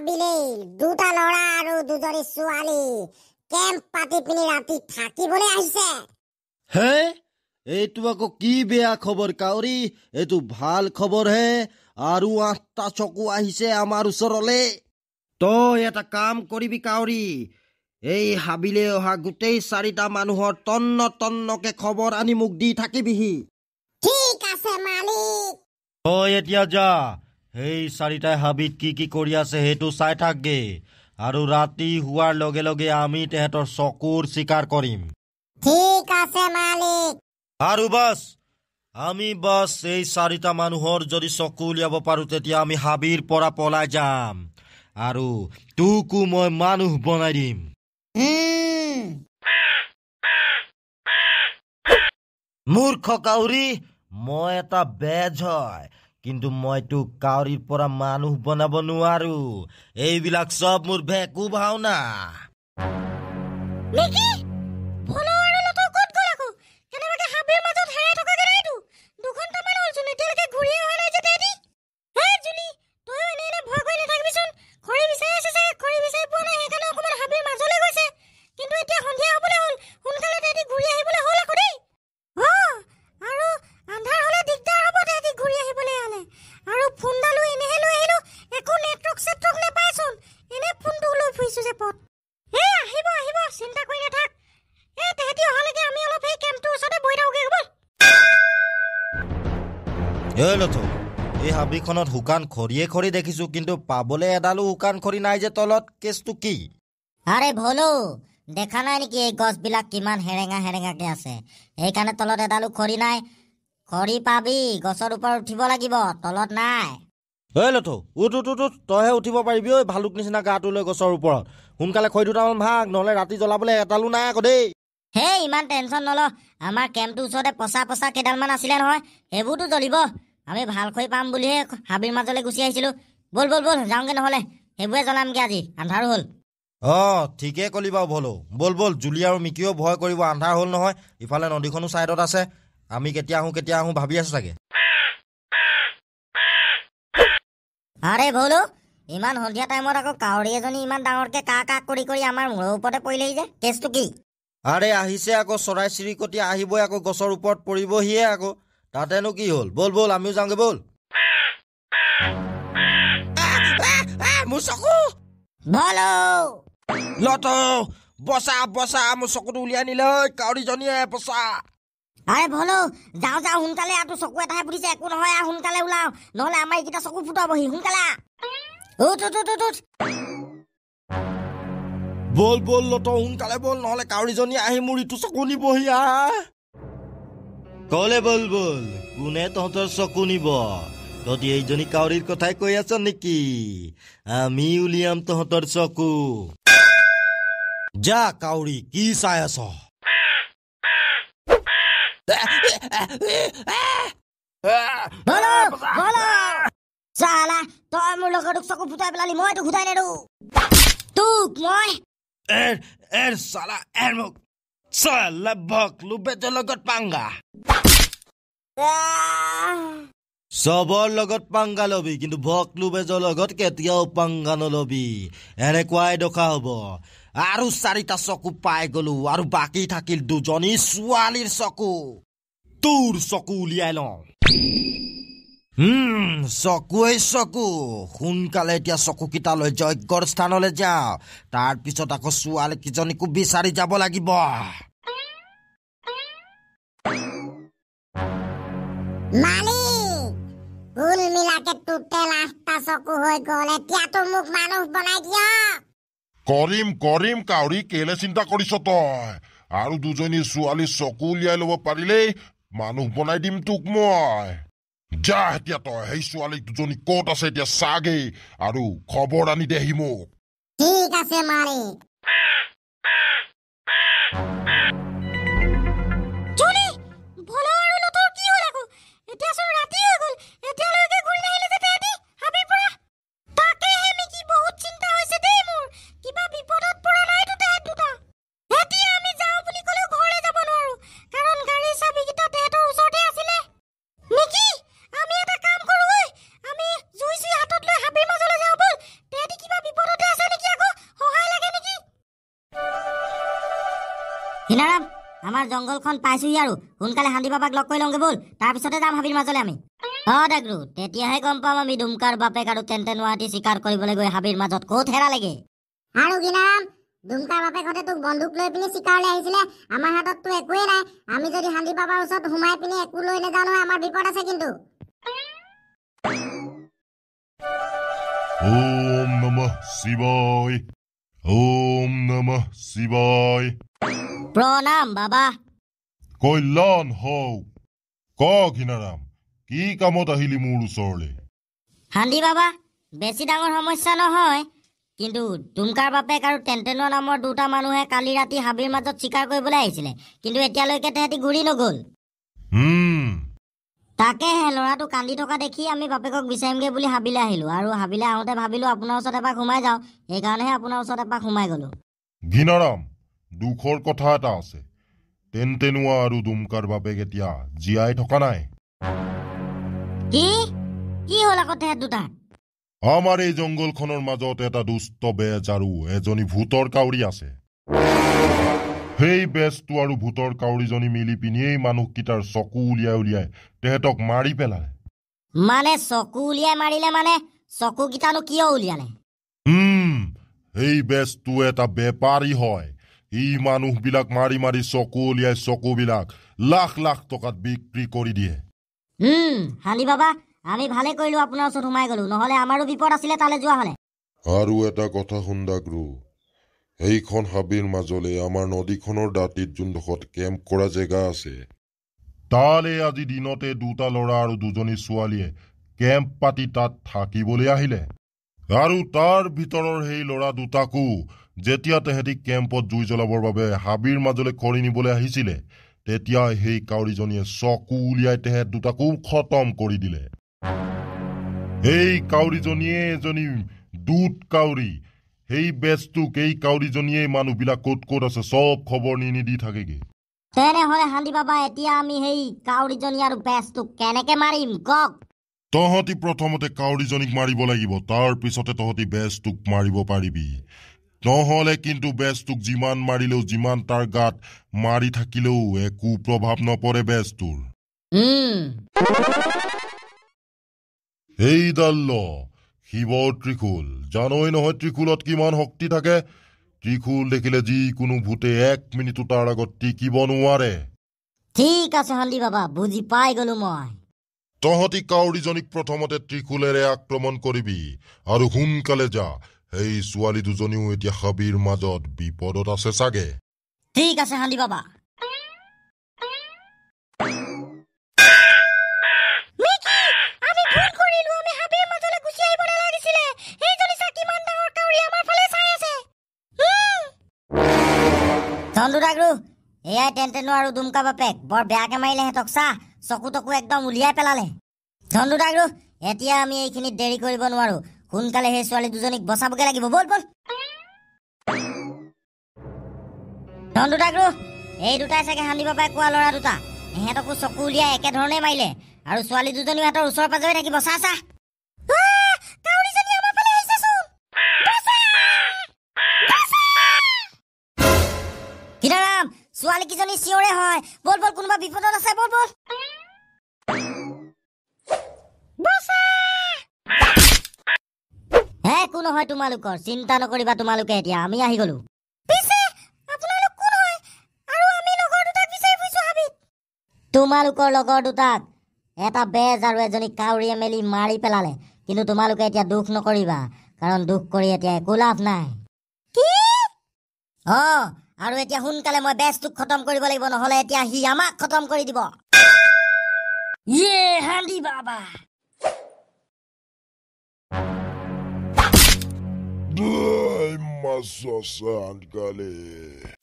ভাবিলেই দুটা ল'ৰা আৰু দুজনী ছোৱালী কেম্প পাতি পিনি ৰাতি থাকিবলৈ আহিছে হে এইটো আকৌ কি বেয়া খবৰ কাউৰী এইটো ভাল খবৰহে আৰু আঠটা চকু আহিছে আমাৰ ওচৰলৈ তই এটা কাম কৰিবি কাউৰী এই হাবিলে অহা গোটেই চাৰিটা মানুহৰ তন্ন তন্নকে খবৰ আনি মোক দি থাকিবিহি ঠিক আছে মালিক তই এতিয়া যা সেই চাৰিটাই হাবিত কি কি কৰি আছে সেইটো চাই থাকগে আৰু ৰাতি হোৱাৰ লগে লগে আমি তেহেঁতৰ চকুৰ চিকাৰ কৰিম আৰু বাছ আমি বাছ এই চাৰিটা মানুহৰ যদি চকু উলিয়াব পাৰোঁ তেতিয়া আমি হাবিৰ পৰা পলাই যাম আৰু তোকো মই মানুহ বনাই দিম মূৰ্খ কাউৰী মই এটা বেজ হয় কিন্তু মইতো কাউৰীৰ পৰা মানুহ বনাব নোৱাৰো এইবিলাক চব মোৰ ভেকু ভাওনা ঐ এই হাবিখনত শুকান খৰিয়ে খৰি দেখিছো কিন্তু পাবলে এডালো শুকান খৰি নাই যে তলত কেচটো কি আৰে ভলো দেখা নাই নেকি এই গছবিলাক কিমান হেৰেঙা হেৰেঙাকে আছে সেইকাৰণে তলত এডালো খৰি নাই খৰি পাবি গছৰ ওপৰত উঠিব লাগিব তলত নাই ঐ লথু উঠ উঠ উঠ তইহে উঠিব পাৰিবি ঐ ভালুক নিচিনা গাটো লৈ গছৰ ওপৰত সোনকালে খৰি দুটামান ভাগ নহলে ৰাতি জ্বলাবলৈ এডালো নাই আকৌ দেই হে ইমান টেনচন নল আমাৰ কেম্পটোৰ ওচৰতে পচা পচা কেইডালমান আছিলে নহয় সেইবোৰতো জ্বলিব আমি ভাল খৰি পাম বুলিহে হাবিৰ মাজলৈ গুচি আহিছিলো বল বল বল যাওঁগে নহলে সেইবোৰে জনামগে আজি আন্ধাৰ হল অঁ ঠিকে কলি বাৰু ভলৌ বল বল জুলি আৰু মিকিও ভয় কৰিব আন্ধাৰ হ'ল নহয় ইফালে নদীখনো ছাইডত আছে আমি কেতিয়া আহোঁ কেতিয়া আহোঁ ভাবি আছো চাগে আৰে ভলো ইমান সন্ধিয়া টাইমত আকৌ কাউৰী এজনী ইমান ডাঙৰকে কা কা কৰি কৰি আমাৰ মূৰৰ ওপৰতে পৰিলেহি যে কেছটো কি আৰে আহিছে আকৌ চৰাই চিৰিকটি আহিবই আকৌ গছৰ ওপৰত পৰিবহিয়ে আকৌ তাতেনো কি হ'ল ব'ল ব'ল আমিও যাওঁগে ব'ল চকু লত সোনকালে আৰু একো নহয় নহ'লে আমাৰ এইকেইটা চকু ফুটাবহি সোনকালে ব'ল ব'ল লত সোনকালে ব'ল নহ'লে কাউৰীজনী আহি মোৰ ইটো চকু নিবহি আহ কলে বল বল কোনে তহঁতৰ চকু নিব তহঁতি এইজনী কাউৰীৰ কথাই কৈ আছ নেকি আমি উলিয়াম তহঁতৰ চকু যা কাউৰী কি চাই আছ তোক মই চলভক লোবেটৰ লগত পাংগা চবৰ লগত পাংগা ল'বি কিন্তু ভক লোবেজৰ লগত কেতিয়াও পাংগা নল'বি এনেকুৱাই দখা হ'ব আৰু চাৰিটা চকু পাই গ'লো আৰু বাকী থাকিল দুজনী ছোৱালীৰ চকু তোৰ চকু উলিয়াই লওঁ চকুৱেই চকু সোনকালে এতিয়া চকুকেইটা লৈ যজ্ঞৰ স্থানলৈ যাওঁ তাৰপিছত আকৌ ছোৱালীকেইজনীকো বিচাৰি যাব লাগিব মানি ভুল মিলাকে টুটে লাস্তা চকু হৈ গল এতিয়াতো মোক মানুহ বনাই দিয় কৰিম কৰিম কাউৰী কেলে চিন্তা কৰিছ তই আৰু দুজনী ছোৱালী চকু উলিয়াই লব পাৰিলেই মানুহ বনাই দিম তোক মই যা এতিয়া তই সেই ছোৱালী দুজনী কত আছে এতিয়া চাগে আৰু খবৰ আনি দেহি মোক ঠিক আছে মাৰি হিলাৰাম আমাৰ জংগলখন পাইছোহি আৰু সোনকালে হান্দি বাবাক লগ কৰি লওঁগে ব'ল তাৰপিছতে যাম হাবিৰ মাজলৈ আমি অ ডাগৰু তেতিয়াহে গম পাম আমি ডুমকাৰ বাপেক আৰু তেন্তে নোৱাৰাটি কৰিবলৈ গৈ হাবিৰ মাজত ক'ত হেৰালেগে আৰু হিলাৰাম ডুমকাৰ বাপেকহঁতে তোক বন্দুক লৈ পিনি চিকাৰলৈ আহিছিলে আমাৰ হাততো একোৱেই নাই আমি যদি হান্দি বাবাৰ ওচৰত সোমাই পিনি একো লৈ নাযাওঁ নহয় আমাৰ বিপদ আছে কিন্তু ॐ नमः शिवाय ॐ नमः शिवाय প্ৰণাম বাবা কল্যাণ হওক ক ঘিনাৰাম কি কামত আহিলি মোৰ ওচৰলৈ হান্দি বাবা বেছি ডাঙৰ সমস্যা নহয় কিন্তু ডুমকাৰ বাপেক আৰু টেনটেনৰ নামৰ দুটা মানুহে কালি ৰাতি হাবিৰ মাজত চিকাৰ কৰিবলৈ আহিছিলে কিন্তু এতিয়ালৈকে তেহেঁতি ঘূৰি নগ'ল তাকেহে ল'ৰাটো কান্দি থকা দেখি আমি বাপেকক বিচাৰিমগৈ বুলি হাবিলে আহিলোঁ আৰু হাবিলে আহোঁতে ভাবিলোঁ আপোনাৰ ওচৰত এপাক সোমাই যাওঁ সেইকাৰণেহে আপোনাৰ ওচৰত এপাক সোমাই গ'লোঁ ঘিনাৰাম দুখৰ কথা এটা আছে তেন তেনুৱা আৰু দুমকাৰ বাবে কেতিয়া জীয়াই থকা নাই আমাৰ এই জংগলখনৰ মাজত এটা দুষ্ট বেজ আৰু এজনী ভূতৰ কাউৰী আছে সেই বেজটো আৰু ভূতৰ কাউৰীজনী মিলি পিনিয়েই মানুহকেইটাৰ চকু উলিয়াই উলিয়াই তেহেঁতক মাৰি পেলালে মানে চকু উলিয়াই মাৰিলে মানে চকুকেইটানো কিয় উলিয়ালে এই বেজটো এটা বেপাৰী হয় সি মানুহবিলাক মাৰি মাৰি চকু উলিয়াই চকুবিলাক লাখ লাখ টকাত বিক্ৰী কৰি দিয়ে আমি ভালে কৰিলো আপোনাৰ ওচৰত সোমাই গলো নহলে আমাৰো বিপদ আছিলে তালে যোৱা হলে আৰু এটা কথা শুনা গুৰু সেইখন হাবিৰ মাজলৈ আমাৰ নদীখনৰ দাঁতিত যোনডোখৰত কেম্প কৰা জেগা আছে তালে আজি দিনতে দুটা ল'ৰা আৰু দুজনী ছোৱালীয়ে কেম্প পাতি তাত থাকিবলৈ আহিলে আৰু তাৰ ভিতৰৰ সেই ল'ৰা দুটাকো যেতিয়া তেহেঁতি কেম্পত জুই জ্বলাবৰ বাবে হাবিৰ মাজলৈ খৰি নিবলৈ আহিছিলে তেতিয়াই সেই কাউৰীজনীয়ে চকু উলিয়াই তেহেঁত দুটাকো খতম কৰি দিলে সেই কাউৰীজনীয়ে এজনী দুট কাউৰী সেই বেচটোক এই কাউৰীজনীয়ে মানুহবিলাক ক'ত ক'ত আছে চব খবৰ নি নিদি থাকেগে তেনেহলে হান্দি বাবা এতিয়া আমি সেই কাউৰীজনী আৰু বেচটোক কেনেকে মাৰিম কওক তহঁতি প্ৰথমতে কাউৰীজনীক মাৰিব লাগিব তাৰ পিছতে তহঁতি বেচটোক মাৰিব পাৰিবি নহ'লে কিন্তু বেচ তোক যিমান মাৰিলেও যিমান তাৰ গাত মাৰি থাকিলেও একো প্ৰভাৱ নপৰে বেচ তোৰ এইডাল্য শিৱৰ ত্ৰিশূল জানই নহয় ত্ৰিশূলত কিমান শক্তি থাকে ত্ৰিশূল দেখিলে যিকোনো ভূতে এক মিনিটো তাৰ আগত টিকিব নোৱাৰে ঠিক আছে হলি বাবা বুজি পাই গলো মই তহঁতি কাউৰীজনীক প্ৰথমতে ত্ৰিশূলেৰে আক্ৰমণ কৰিবি আৰু সোনকালে যা সেই ছোৱালী দুজনীও এতিয়া হাবিৰ মাজত বিপদত আছে চাগে ঠিক আছে হালি বাবা এয়াই তেন্তেনো আৰু দুমকা বাপেক বৰ বেয়াকে মাৰিলে সিহঁতক চাহ চকু তকু একদম উলিয়াই পেলালে ধন্দুদাগ্ৰু এতিয়া আমি এইখিনিত দেৰি কৰিব নোৱাৰো সোনকালে সেই ছোৱালী দুজনীক বচাবগে লাগিব বল বল ধন দুটাক এই দুটাই চাগে সান্দিব পাৰে কোৱা ল'ৰা দুটা ইহঁতকো চকু উলিয়াই একেধৰণে মাৰিলে আৰু ছোৱালী দুজনীও ইহঁতৰ ওচৰ পাজৰে থাকিব চা চা ছোৱালীকেইজনী চিঞৰে হয় বল কোনোবা বিপদত আছে বল বল বচা হে কো নহয় তোমালোকৰ চিন্তা নকৰিবা তোমালোকে এতিয়া আমি আহি গলো তোমালোকৰ লগৰ দুটাক এটা বেজ আৰু এজনী কাউৰীয়ে মেলি মাৰি পেলালে কিন্তু তোমালোকে এতিয়া দুখ নকৰিবা কাৰণ দুখ কৰি এতিয়া একো লাভ নাই অ আৰু এতিয়া সোনকালে মই বেজটোক খতম কৰিব লাগিব নহলে এতিয়া সি আমাক খতম কৰি দিব ইয়ে হান্দি বাবা Ay masasand kale.